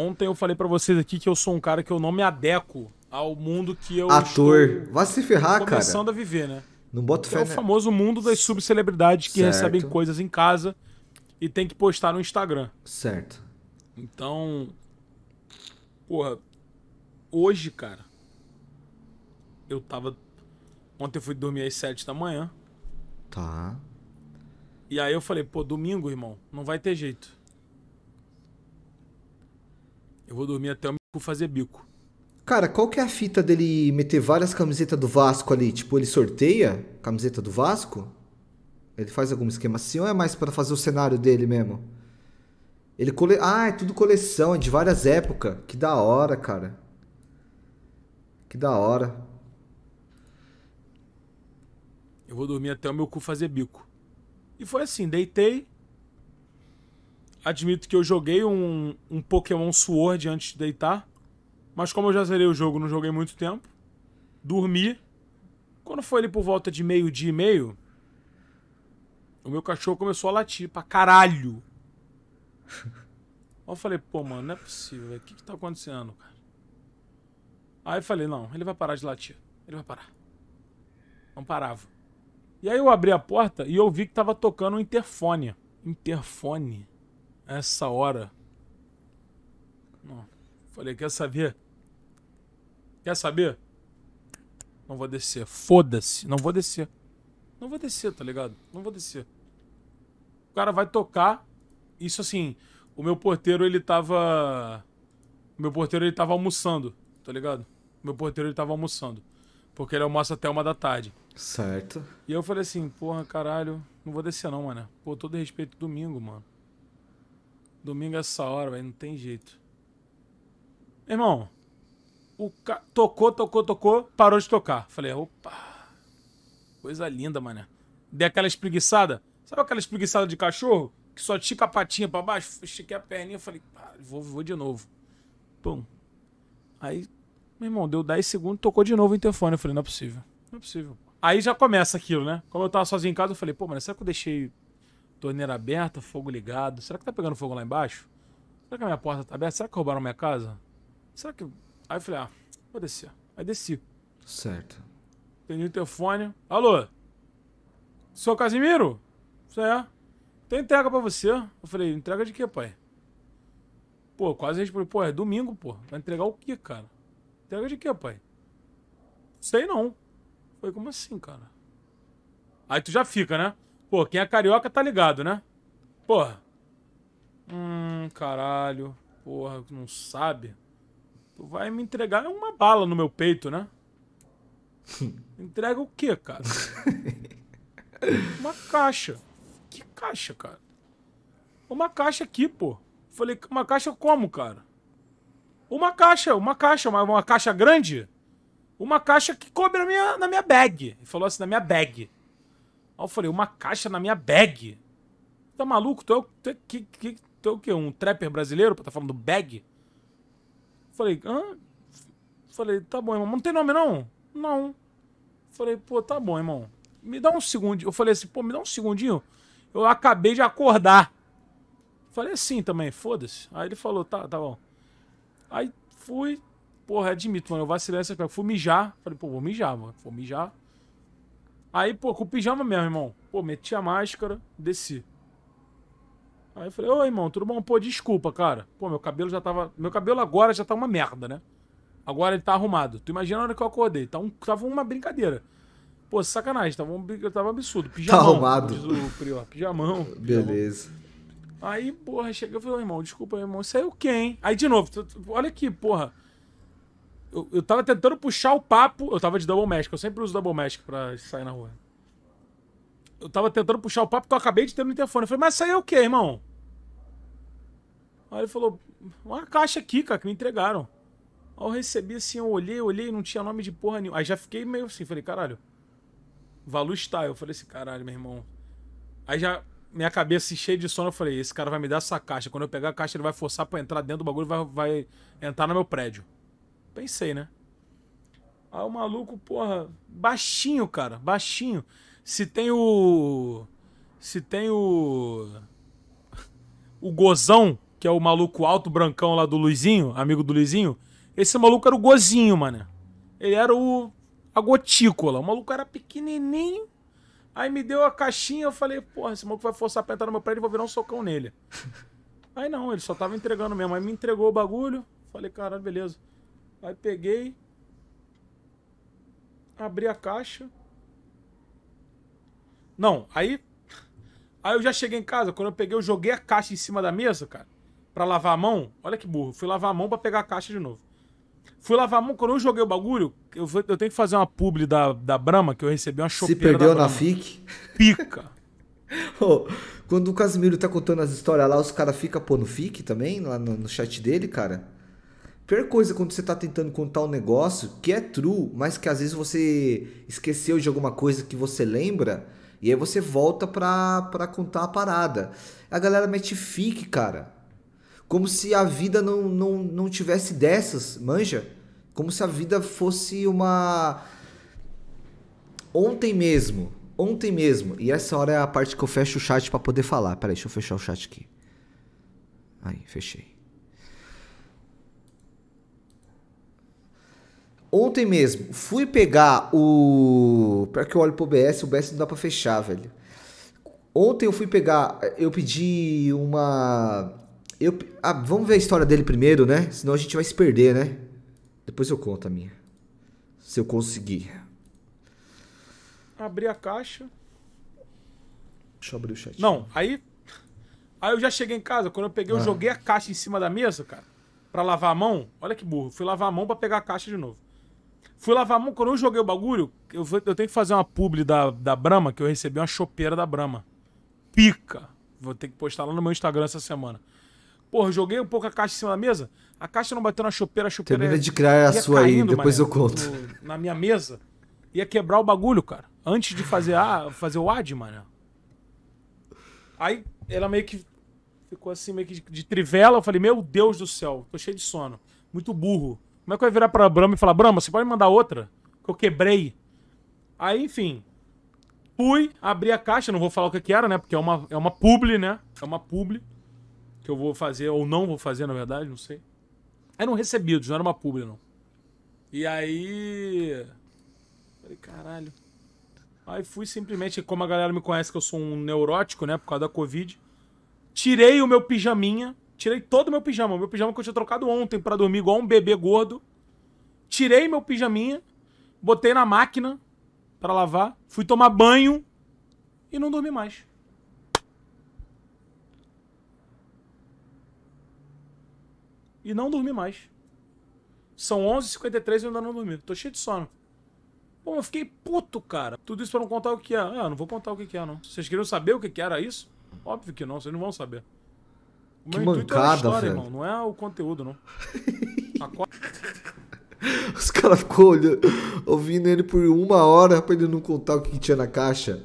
Ontem eu falei para vocês aqui que eu sou um cara que eu não me adequo ao mundo que eu Ator. Vai se ferrar, começando cara. começando a viver, né? Não bota é fé, É o famoso mundo das subcelebridades que certo. recebem coisas em casa e tem que postar no Instagram. Certo. Então, porra, hoje, cara, eu tava Ontem eu fui dormir às sete da manhã. Tá. E aí eu falei, pô, domingo, irmão, não vai ter jeito. Eu vou dormir até o meu cu fazer bico. Cara, qual que é a fita dele meter várias camisetas do Vasco ali? Tipo, ele sorteia camiseta do Vasco? Ele faz algum esquema assim ou é mais para fazer o cenário dele mesmo? Ele cole... Ah, é tudo coleção, é de várias épocas. Que da hora, cara. Que da hora. Eu vou dormir até o meu cu fazer bico. E foi assim, deitei, admito que eu joguei um, um Pokémon Sword antes de deitar, mas como eu já zerei o jogo, não joguei muito tempo. Dormi. Quando foi ali por volta de meio-dia e meio, o meu cachorro começou a latir pra caralho. eu falei, pô, mano, não é possível. O que que tá acontecendo, cara? Aí eu falei, não, ele vai parar de latir. Ele vai parar. Não parava. E aí eu abri a porta e eu vi que tava tocando um interfone. Interfone essa hora. Não. Falei, quer saber? Quer saber? Não vou descer. Foda-se. Não vou descer. Não vou descer, tá ligado? Não vou descer. O cara vai tocar. Isso assim, o meu porteiro ele tava. O meu porteiro ele tava almoçando, tá ligado? O meu porteiro ele tava almoçando. Porque ele almoça até uma da tarde. Certo. E eu falei assim, porra, caralho, não vou descer não, mano. Pô, todo respeito domingo, mano. Domingo é essa hora, velho, não tem jeito. Irmão, o ca... tocou, tocou, tocou, parou de tocar. Falei, opa, coisa linda, mané. Dei aquela espreguiçada. Sabe aquela espreguiçada de cachorro? Que só estica a patinha pra baixo? Estiquei a perninha, falei, ah, vou, vou de novo. Pum. Aí, meu irmão, deu 10 segundos, tocou de novo o interfone. Eu falei, não é possível, não é possível. Aí já começa aquilo, né? Como eu tava sozinho em casa, eu falei, pô, mano, será que eu deixei Torneira aberta, fogo ligado. Será que tá pegando fogo lá embaixo? Será que a minha porta tá aberta? Será que roubaram minha casa? Será que. Aí eu falei, ah, vou descer. Aí desci. Certo. Atendi o telefone. Alô? Sou Casimiro? Isso é. Tem entrega pra você. Eu falei, entrega de quê, pai? Pô, quase respondi, pô, é domingo, pô. Vai entregar o quê, cara? Entrega de quê, pai? Sei não. Foi como assim, cara? Aí tu já fica, né? Pô, quem é carioca tá ligado, né? Porra. Hum, caralho. Porra, não sabe? Tu vai me entregar uma bala no meu peito, né? Entrega o quê, cara? uma caixa. Que caixa, cara? Uma caixa aqui, pô. Falei, uma caixa como, cara? Uma caixa, uma caixa, uma, uma caixa grande? Uma caixa que cobre na minha, na minha bag. Ele falou assim, na minha bag. Aí eu falei, uma caixa na minha bag. Tá maluco? Tu é o é que, que, tu é o quê? Um trapper brasileiro pra tá falando bag? Falei, hã? Falei, tá bom, irmão. Não tem nome, não? Não. Falei, pô, tá bom, irmão. Me dá um segundinho. Eu falei assim, pô, me dá um segundinho. Eu acabei de acordar. Falei assim também, foda-se. Aí ele falou, tá, tá bom. Aí fui, porra, admito, mano, eu vacilei essa coisa. Fui mijar. Falei, pô, vou mijar, mano. Vou mijar. Aí, pô, com o pijama mesmo, irmão. Pô, meti a máscara, desci. Aí eu falei, ô irmão, tudo bom? Pô, desculpa, cara. Pô, meu cabelo já tava. Meu cabelo agora já tá uma merda, né? Agora ele tá arrumado. Tu imagina a hora que eu acordei. Tá um... Tava uma brincadeira. Pô, sacanagem, tava um, tava um absurdo. Tá pijamão. Tá arrumado. Diz o prior. Pijamão, pijamão. Beleza. Aí, porra, cheguei e falei, irmão, desculpa, irmão. Isso aí é o quê, hein? Aí de novo, olha aqui, porra. Eu, eu tava tentando puxar o papo. Eu tava de double mask, eu sempre uso double mask pra sair na rua. Eu tava tentando puxar o papo, então eu acabei de ter no interfone. Eu falei, mas isso aí é o quê, irmão? Aí ele falou, uma caixa aqui, cara, que me entregaram. Aí eu recebi assim, eu olhei, olhei, não tinha nome de porra nenhuma. Aí já fiquei meio assim, falei, caralho. valor está. Eu falei assim, caralho, meu irmão. Aí já, minha cabeça assim, cheia de sono, eu falei, esse cara vai me dar essa caixa. Quando eu pegar a caixa, ele vai forçar pra entrar dentro do bagulho e vai, vai entrar no meu prédio. Pensei, né? Aí o maluco, porra, baixinho, cara, baixinho. Se tem o. Se tem o. O Gozão, que é o maluco alto, brancão lá do Luizinho, amigo do Luizinho. Esse maluco era o Gozinho, mano. Ele era o. A gotícula. O maluco era pequenininho. Aí me deu a caixinha, eu falei, porra, esse maluco vai forçar pra entrar no meu prédio, vou virar um socão nele. Aí não, ele só tava entregando mesmo. Aí me entregou o bagulho. Falei, caralho, beleza. Aí peguei, abri a caixa. Não, aí aí eu já cheguei em casa, quando eu peguei, eu joguei a caixa em cima da mesa, cara, para lavar a mão. Olha que burro, fui lavar a mão para pegar a caixa de novo. Fui lavar a mão, quando eu joguei o bagulho, eu, vou, eu tenho que fazer uma publi da, da Brahma, que eu recebi uma chopeira. Se perdeu na FIC? Pica. oh, quando o Casimiro tá contando as histórias lá, os caras ficam pô no FIC também, lá no, no chat dele, cara. Pior coisa quando você está tentando contar um negócio que é true, mas que às vezes você esqueceu de alguma coisa que você lembra e aí você volta para contar a parada. A galera metifique, cara. Como se a vida não, não, não tivesse dessas, manja? Como se a vida fosse uma. Ontem mesmo. Ontem mesmo. E essa hora é a parte que eu fecho o chat para poder falar. Peraí, deixa eu fechar o chat aqui. Aí, fechei. Ontem mesmo, fui pegar o. Pior que eu olho pro OBS, o OBS não dá pra fechar, velho. Ontem eu fui pegar. Eu pedi uma. Eu, ah, vamos ver a história dele primeiro, né? Senão a gente vai se perder, né? Depois eu conto a minha. Se eu conseguir. Abri a caixa. Deixa eu abrir o chat. Não, aí. Aí eu já cheguei em casa, quando eu peguei, eu ah. joguei a caixa em cima da mesa, cara. Pra lavar a mão. Olha que burro. Fui lavar a mão pra pegar a caixa de novo. Fui lavar a mão, quando eu joguei o bagulho, eu, vou, eu tenho que fazer uma publi da, da Brahma, que eu recebi uma chopeira da Brahma. Pica! Vou ter que postar lá no meu Instagram essa semana. Porra, joguei um pouco a caixa em cima da mesa, a caixa não bateu na chopeira, a chopeira... Termina de criar a sua caindo, aí, depois mané, eu conto. na minha mesa, ia quebrar o bagulho, cara. Antes de fazer, a, fazer o ad, mano. Aí ela meio que ficou assim, meio que de, de trivela. Eu falei, meu Deus do céu, tô cheio de sono. Muito burro. Como é que vai virar pra Brahma e falar, Brahma, você pode mandar outra? Que eu quebrei. Aí, enfim. Fui, abri a caixa, não vou falar o que, que era, né? Porque é uma, é uma publi, né? É uma publi. Que eu vou fazer, ou não vou fazer, na verdade, não sei. Eram recebidos, não era uma publi, não. E aí. Falei, caralho. Aí fui simplesmente, como a galera me conhece que eu sou um neurótico, né, por causa da Covid, tirei o meu pijaminha Tirei todo meu pijama. Meu pijama que eu tinha trocado ontem para dormir igual um bebê gordo. Tirei meu pijaminha, botei na máquina para lavar, fui tomar banho e não dormi mais. E não dormi mais. São 11h53 e eu ainda não dormi. Tô cheio de sono. Pô, eu fiquei puto, cara. Tudo isso pra não contar o que é. Ah, não vou contar o que é, não. Vocês queriam saber o que era isso? Óbvio que não, vocês não vão saber. O que é mancada, é velho. não é o conteúdo, não. Os caras ficou olhando, ouvindo ele por uma hora pra ele não contar o que tinha na caixa.